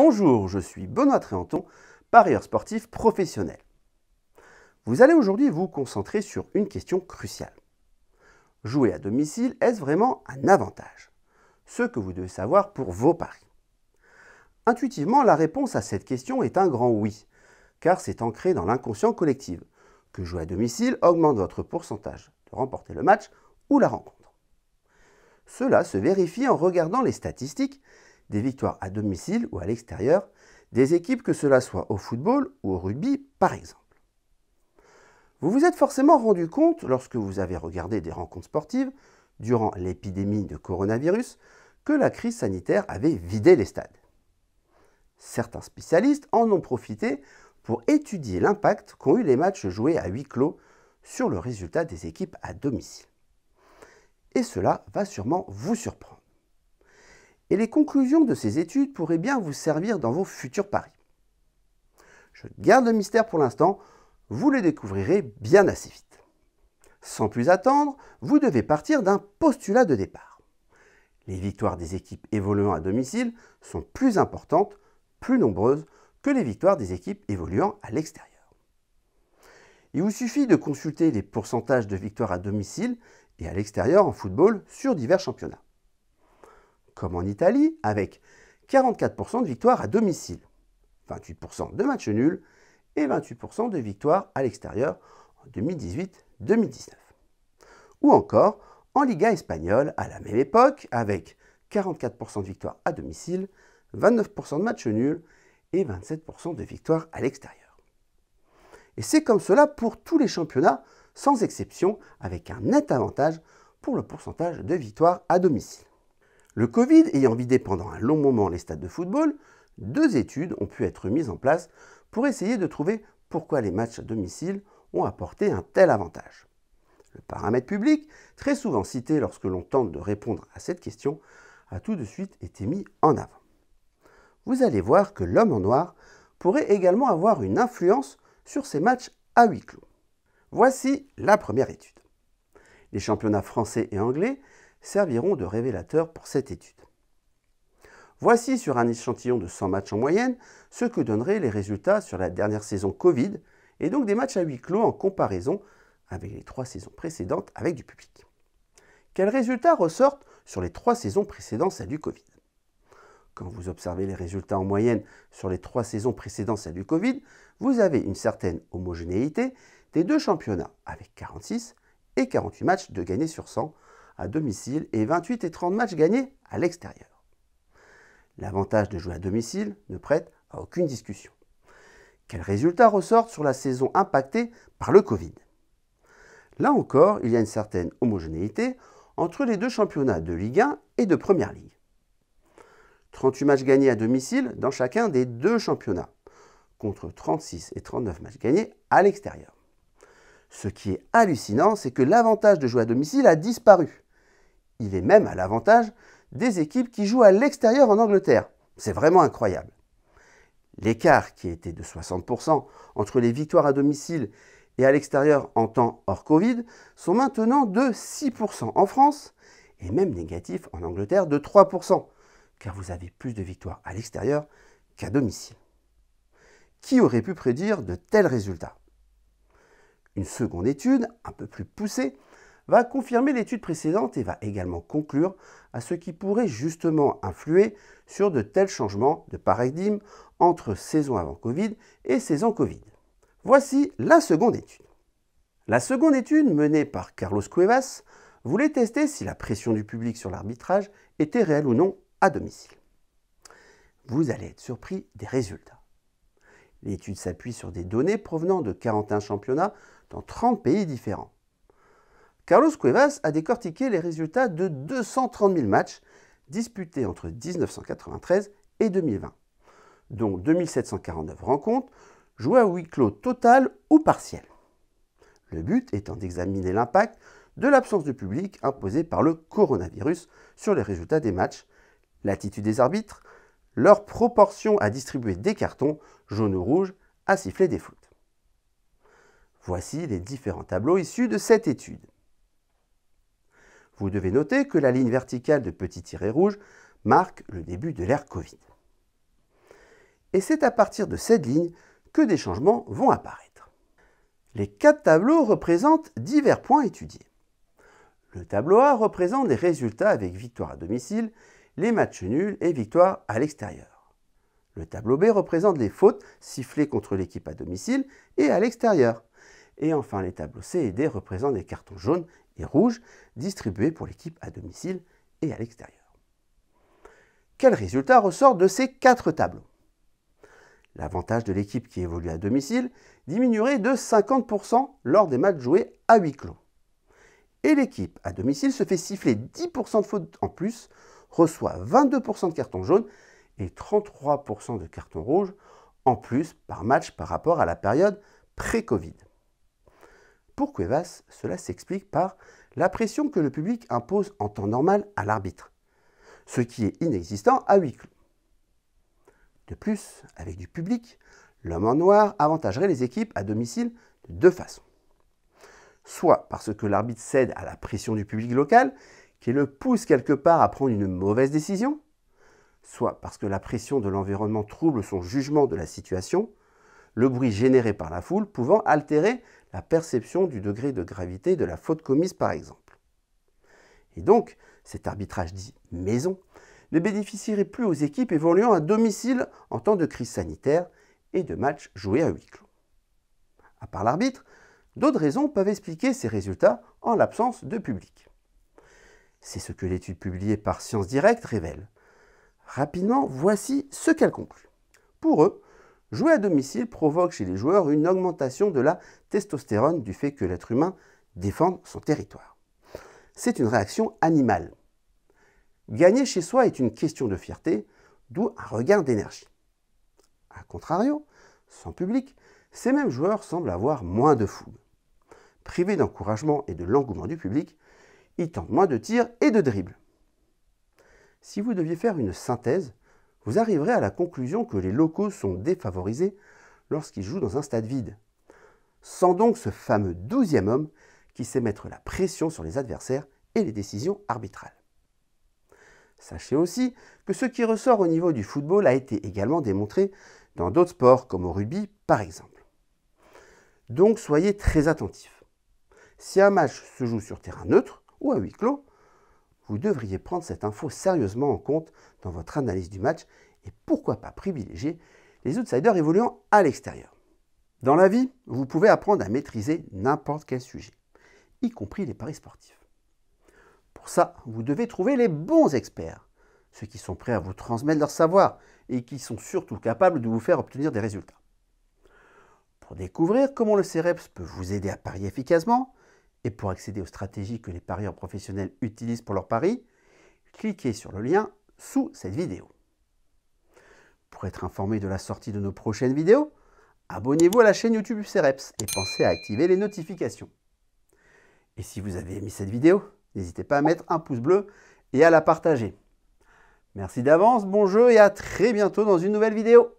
Bonjour, je suis Benoît Tréanton, parieur sportif professionnel. Vous allez aujourd'hui vous concentrer sur une question cruciale. Jouer à domicile, est-ce vraiment un avantage Ce que vous devez savoir pour vos paris. Intuitivement, la réponse à cette question est un grand oui, car c'est ancré dans l'inconscient collectif que jouer à domicile augmente votre pourcentage de remporter le match ou la rencontre. Cela se vérifie en regardant les statistiques des victoires à domicile ou à l'extérieur des équipes, que cela soit au football ou au rugby par exemple. Vous vous êtes forcément rendu compte, lorsque vous avez regardé des rencontres sportives durant l'épidémie de coronavirus, que la crise sanitaire avait vidé les stades. Certains spécialistes en ont profité pour étudier l'impact qu'ont eu les matchs joués à huis clos sur le résultat des équipes à domicile. Et cela va sûrement vous surprendre et les conclusions de ces études pourraient bien vous servir dans vos futurs paris. Je garde le mystère pour l'instant, vous le découvrirez bien assez vite. Sans plus attendre, vous devez partir d'un postulat de départ. Les victoires des équipes évoluant à domicile sont plus importantes, plus nombreuses que les victoires des équipes évoluant à l'extérieur. Il vous suffit de consulter les pourcentages de victoires à domicile et à l'extérieur en football sur divers championnats comme en Italie, avec 44% de victoires à domicile, 28% de matchs nuls et 28% de victoires à l'extérieur en 2018-2019. Ou encore en Liga espagnole à la même époque, avec 44% de victoires à domicile, 29% de matchs nuls et 27% de victoires à l'extérieur. Et c'est comme cela pour tous les championnats, sans exception, avec un net avantage pour le pourcentage de victoires à domicile. Le Covid ayant vidé pendant un long moment les stades de football, deux études ont pu être mises en place pour essayer de trouver pourquoi les matchs à domicile ont apporté un tel avantage. Le paramètre public, très souvent cité lorsque l'on tente de répondre à cette question, a tout de suite été mis en avant. Vous allez voir que l'homme en noir pourrait également avoir une influence sur ces matchs à huis clos. Voici la première étude. Les championnats français et anglais serviront de révélateur pour cette étude. Voici sur un échantillon de 100 matchs en moyenne ce que donneraient les résultats sur la dernière saison Covid et donc des matchs à huis clos en comparaison avec les trois saisons précédentes avec du public. Quels résultats ressortent sur les trois saisons précédentes à du Covid Quand vous observez les résultats en moyenne sur les trois saisons précédentes à du Covid, vous avez une certaine homogénéité des deux championnats avec 46 et 48 matchs de gagnés sur 100 à domicile et 28 et 30 matchs gagnés à l'extérieur. L'avantage de jouer à domicile ne prête à aucune discussion. Quels résultats ressortent sur la saison impactée par le Covid Là encore, il y a une certaine homogénéité entre les deux championnats de Ligue 1 et de Première Ligue. 38 matchs gagnés à domicile dans chacun des deux championnats, contre 36 et 39 matchs gagnés à l'extérieur. Ce qui est hallucinant, c'est que l'avantage de jouer à domicile a disparu. Il est même à l'avantage des équipes qui jouent à l'extérieur en Angleterre. C'est vraiment incroyable. L'écart qui était de 60% entre les victoires à domicile et à l'extérieur en temps hors Covid sont maintenant de 6% en France et même négatif en Angleterre de 3%, car vous avez plus de victoires à l'extérieur qu'à domicile. Qui aurait pu prédire de tels résultats Une seconde étude, un peu plus poussée, va confirmer l'étude précédente et va également conclure à ce qui pourrait justement influer sur de tels changements de paradigme entre saison avant Covid et saison Covid. Voici la seconde étude. La seconde étude menée par Carlos Cuevas voulait tester si la pression du public sur l'arbitrage était réelle ou non à domicile. Vous allez être surpris des résultats. L'étude s'appuie sur des données provenant de 41 championnats dans 30 pays différents. Carlos Cuevas a décortiqué les résultats de 230 000 matchs disputés entre 1993 et 2020, dont 2749 rencontres jouées à huis clos total ou partiel. Le but étant d'examiner l'impact de l'absence de public imposée par le coronavirus sur les résultats des matchs, l'attitude des arbitres, leur proportion à distribuer des cartons jaunes ou rouges à siffler des fautes. Voici les différents tableaux issus de cette étude. Vous devez noter que la ligne verticale de petits tiret rouges marque le début de l'ère Covid. Et c'est à partir de cette ligne que des changements vont apparaître. Les quatre tableaux représentent divers points étudiés. Le tableau A représente les résultats avec victoire à domicile, les matchs nuls et victoire à l'extérieur. Le tableau B représente les fautes sifflées contre l'équipe à domicile et à l'extérieur. Et enfin, les tableaux C et D représentent les cartons jaunes et rouges distribués pour l'équipe à domicile et à l'extérieur. Quel résultat ressort de ces quatre tableaux L'avantage de l'équipe qui évolue à domicile diminuerait de 50% lors des matchs joués à huis clos. Et l'équipe à domicile se fait siffler 10% de fautes en plus, reçoit 22% de cartons jaunes et 33% de cartons rouges en plus par match par rapport à la période pré-Covid. Pour Cuevas, cela s'explique par la pression que le public impose en temps normal à l'arbitre, ce qui est inexistant à huis clos. De plus, avec du public, l'homme en noir avantagerait les équipes à domicile de deux façons. Soit parce que l'arbitre cède à la pression du public local, qui le pousse quelque part à prendre une mauvaise décision, soit parce que la pression de l'environnement trouble son jugement de la situation, le bruit généré par la foule pouvant altérer la perception du degré de gravité de la faute commise par exemple. Et donc, cet arbitrage dit maison ne bénéficierait plus aux équipes évoluant à domicile en temps de crise sanitaire et de matchs joués à huis clos. À part l'arbitre, d'autres raisons peuvent expliquer ces résultats en l'absence de public. C'est ce que l'étude publiée par Science Direct révèle. Rapidement, voici ce qu'elle conclut. Pour eux, Jouer à domicile provoque chez les joueurs une augmentation de la testostérone du fait que l'être humain défend son territoire. C'est une réaction animale. Gagner chez soi est une question de fierté, d'où un regain d'énergie. A contrario, sans public, ces mêmes joueurs semblent avoir moins de fougue. Privés d'encouragement et de l'engouement du public, ils tentent moins de tirs et de dribbles. Si vous deviez faire une synthèse vous arriverez à la conclusion que les locaux sont défavorisés lorsqu'ils jouent dans un stade vide. Sans donc ce fameux douzième homme qui sait mettre la pression sur les adversaires et les décisions arbitrales. Sachez aussi que ce qui ressort au niveau du football a été également démontré dans d'autres sports comme au rugby par exemple. Donc soyez très attentifs. Si un match se joue sur terrain neutre ou à huis clos, vous devriez prendre cette info sérieusement en compte dans votre analyse du match et pourquoi pas privilégier les outsiders évoluant à l'extérieur. Dans la vie, vous pouvez apprendre à maîtriser n'importe quel sujet, y compris les paris sportifs. Pour ça, vous devez trouver les bons experts, ceux qui sont prêts à vous transmettre leur savoir et qui sont surtout capables de vous faire obtenir des résultats. Pour découvrir comment le CEREPS peut vous aider à parier efficacement, et pour accéder aux stratégies que les parieurs professionnels utilisent pour leurs paris, cliquez sur le lien sous cette vidéo. Pour être informé de la sortie de nos prochaines vidéos, abonnez-vous à la chaîne YouTube UCREPS et pensez à activer les notifications. Et si vous avez aimé cette vidéo, n'hésitez pas à mettre un pouce bleu et à la partager. Merci d'avance, bon jeu et à très bientôt dans une nouvelle vidéo.